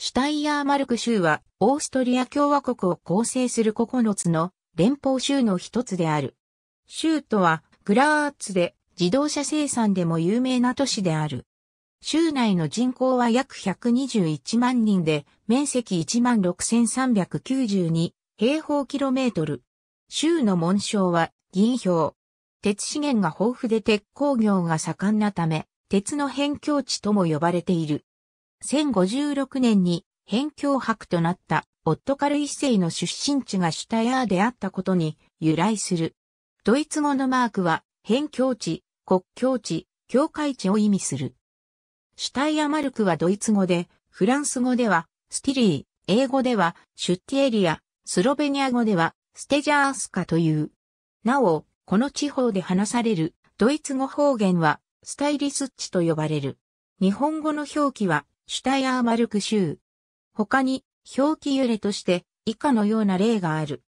シュタイヤーマルク州は、オーストリア共和国を構成する9つの連邦州の一つである。州都は、グラーツで、自動車生産でも有名な都市である。州内の人口は約121万人で、面積16,392平方キロメートル。州の紋章は銀氷。鉄資源が豊富で鉄鋼業が盛んなため、鉄の辺境地とも呼ばれている。1056年に辺境白となった夫ットカル一世の出身地がシュタヤーであったことに由来する。ドイツ語のマークは辺境地、国境地、境界地を意味する。シュタイヤマルクはドイツ語で、フランス語ではスティリー、英語ではシュッティエリア、スロベニア語ではステジャースカという。なお、この地方で話されるドイツ語方言はスタイリスッチと呼ばれる。日本語の表記はシュタイアーマルク州。他に、表記揺れとして、以下のような例がある。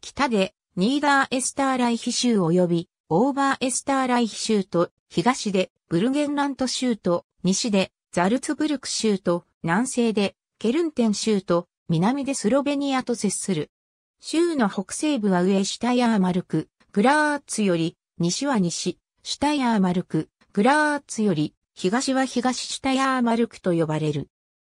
北で、ニーダーエスターライヒ州及び、オーバーエスターライヒ州と、東で、ブルゲンラント州と、西で、ザルツブルク州と、南西で、ケルンテン州と、南でスロベニアと接する。州の北西部は上シュタイアーマルク、グラーツより、西は西、シュタイアーマルク、グラーツより、東は東シュタイアーマルクと呼ばれる。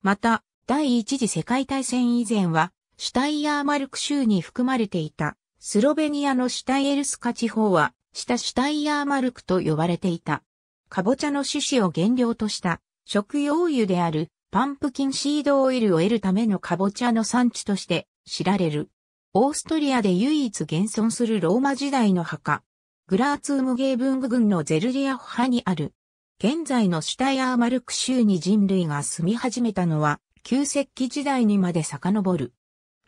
また、第一次世界大戦以前は、シュタイアーマルク州に含まれていた、スロベニアのシュタイエルスカ地方は、下シュタイヤーマルクと呼ばれていた。カボチャの種子を原料とした食用油であるパンプキンシードオイルを得るためのカボチャの産地として知られる。オーストリアで唯一現存するローマ時代の墓。グラーツームゲーブング軍のゼルリアホハにある現在のシュタイアーマルク州に人類が住み始めたのは、旧石器時代にまで遡る。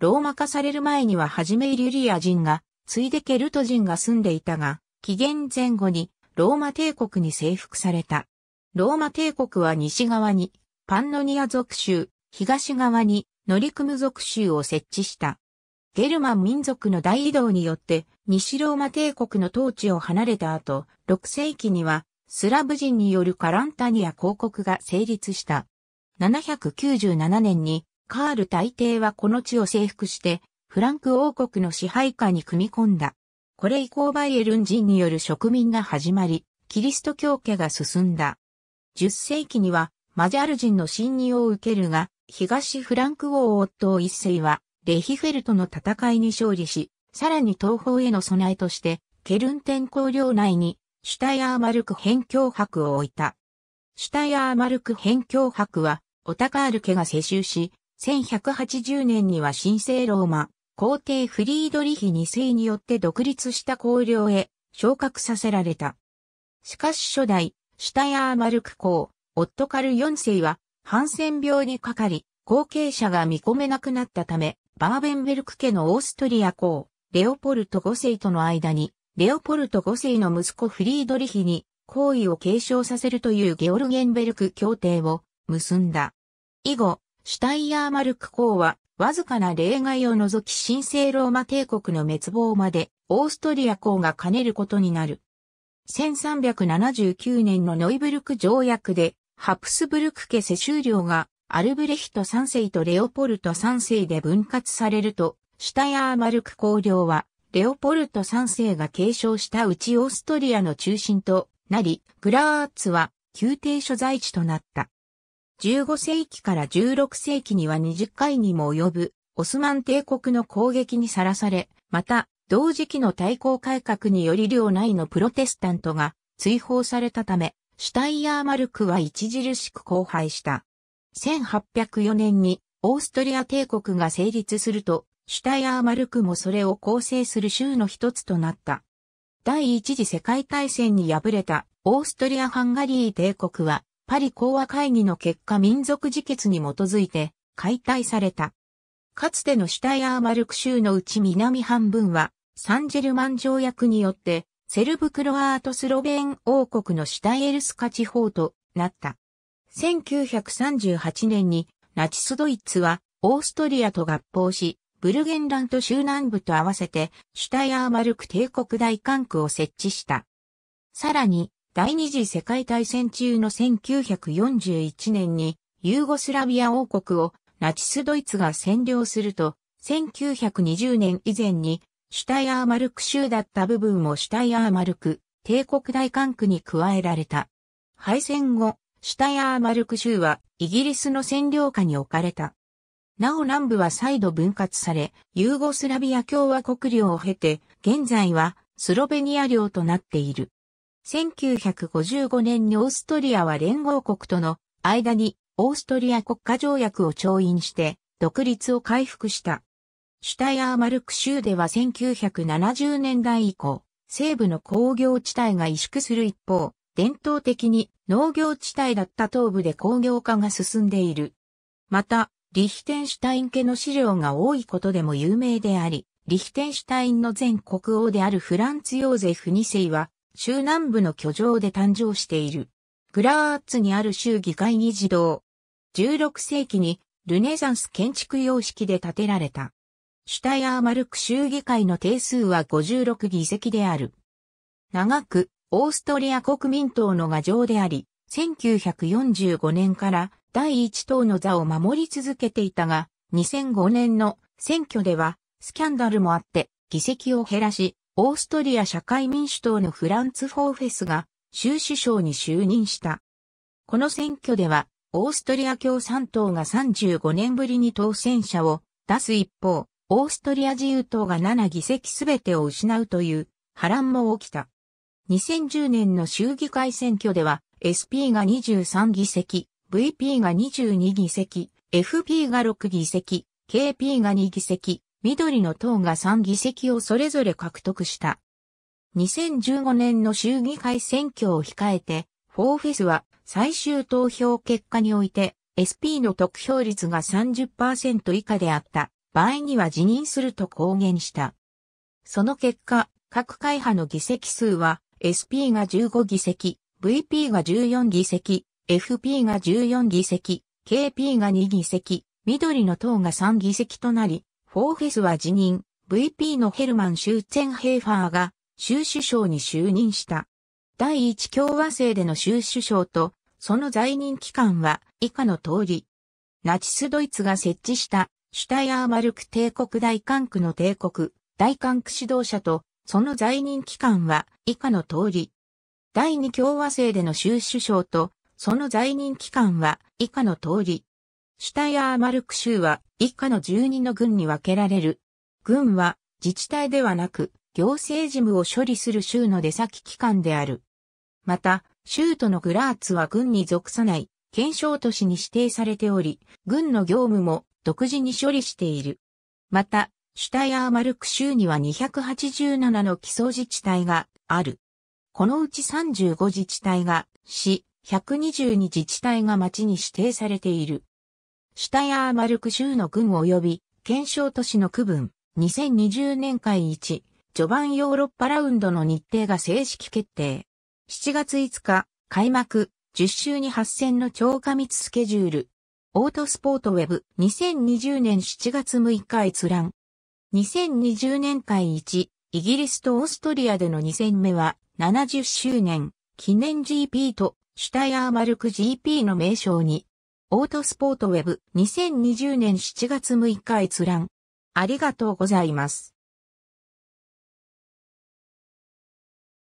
ローマ化される前にははじめイリュリア人が、ついでケルト人が住んでいたが、紀元前後にローマ帝国に征服された。ローマ帝国は西側にパンノニア属州、東側にノリクム属州を設置した。ゲルマン民族の大移動によって西ローマ帝国の統治を離れた後、6世紀にはスラブ人によるカランタニア公国が成立した。797年にカール大帝はこの地を征服して、フランク王国の支配下に組み込んだ。これ以降バイエルン人による植民が始まり、キリスト教家が進んだ。10世紀にはマジャル人の侵入を受けるが、東フランク王夫一世は、レヒフェルトの戦いに勝利し、さらに東方への備えとして、ケルン天皇領内にシュタイアーマルク辺境伯を置いた。シュタイアーマルク辺境伯は、オタカール家が世襲し、1180年には神聖ローマ、皇帝フリードリヒ2世によって独立した公領へ昇格させられた。しかし初代、シュタイアーマルク公、オットカル4世は、ハンセン病にかかり、後継者が見込めなくなったため、バーベンベルク家のオーストリア公、レオポルト5世との間にレオポルト5世の息子フリードリヒに行為を継承させるというゲオルゲンベルク協定を結んだ。以後、シュタイヤーマルク公は、わずかな例外を除き神聖ローマ帝国の滅亡まで、オーストリア公が兼ねることになる。1379年のノイブルク条約で、ハプスブルク家世襲領が、アルブレヒト3世とレオポルト3世で分割されると、シュタイヤーマルク公領は、レオポルト3世が継承したうちオーストリアの中心となり、グラーツは宮廷所在地となった。15世紀から16世紀には20回にも及ぶオスマン帝国の攻撃にさらされ、また同時期の対抗改革により領内のプロテスタントが追放されたため、シュタイヤーマルクは著しく荒廃した。1804年にオーストリア帝国が成立すると、シュタイアーマルクもそれを構成する州の一つとなった。第一次世界大戦に敗れたオーストリア・ハンガリー帝国はパリ講和会議の結果民族自決に基づいて解体された。かつてのシュタイアーマルク州のうち南半分はサンジェルマン条約によってセルブクロアートスロベン王国のシュタイエルスカ地方となった。1938年にナチスドイツはオーストリアと合併し、ブルゲンラント州南部と合わせて、シュタイアーマルク帝国大管区を設置した。さらに、第二次世界大戦中の1941年に、ユーゴスラビア王国をナチスドイツが占領すると、1920年以前に、シュタイアーマルク州だった部分もシュタイアーマルク帝国大管区に加えられた。敗戦後、シュタイアーマルク州はイギリスの占領下に置かれた。なお南部は再度分割され、ユーゴスラビア共和国領を経て、現在はスロベニア領となっている。1955年にオーストリアは連合国との間にオーストリア国家条約を調印して独立を回復した。シュタイアーマルク州では1970年代以降、西部の工業地帯が萎縮する一方、伝統的に農業地帯だった東部で工業化が進んでいる。また、リヒテンシュタイン家の資料が多いことでも有名であり、リヒテンシュタインの前国王であるフランツ・ヨーゼフ2世は、州南部の居城で誕生している。グラーツにある州議会議事堂。16世紀にルネザンス建築様式で建てられた。シュタイアーマルク州議会の定数は56議席である。長く、オーストリア国民党の画城であり、1945年から第一党の座を守り続けていたが、2005年の選挙では、スキャンダルもあって、議席を減らし、オーストリア社会民主党のフランツ・フォーフェスが、州首相に就任した。この選挙では、オーストリア共産党が35年ぶりに当選者を出す一方、オーストリア自由党が7議席すべてを失うという波乱も起きた。2010年の衆議会選挙では、SP が23議席、VP が22議席、FP が6議席、KP が2議席、緑の党が3議席をそれぞれ獲得した。2015年の衆議会選挙を控えて、フォーフェスは最終投票結果において SP の得票率が30%以下であった場合には辞任すると公言した。その結果、各会派の議席数は SP が15議席、VP が14議席、FP が14議席、KP が2議席、緑の党が3議席となり、フォーフェスは辞任、VP のヘルマン・シューツェンヘイファーが州首相に就任した。第一共和制での州首相と、その在任期間は以下の通り。ナチスドイツが設置したシュタイアーマルク帝国大管区の帝国、大管区指導者と、その在任期間は以下の通り。第二共和制での州首相と、その在任期間は以下の通り。シュタイアーマルク州は以下の12の郡に分けられる。郡は自治体ではなく行政事務を処理する州の出先機関である。また、州都のグラーツは郡に属さない検証都市に指定されており、郡の業務も独自に処理している。また、シュタイアーマルク州には287の基礎自治体がある。このうち35自治体が市、122自治体が町に指定されている。シュタヤーマルク州の郡及び、県証都市の区分、2020年会1、序盤ヨーロッパラウンドの日程が正式決定。7月5日、開幕、10週に8戦の超過密スケジュール。オートスポートウェブ2020年7月6日閲覧。2020年会1、イギリスとオーストリアでの2戦目は70周年記念 GP とシュタイアーマルク GP の名称に、オートスポートウェブ2020年7月6日閲覧。ありがとうございます。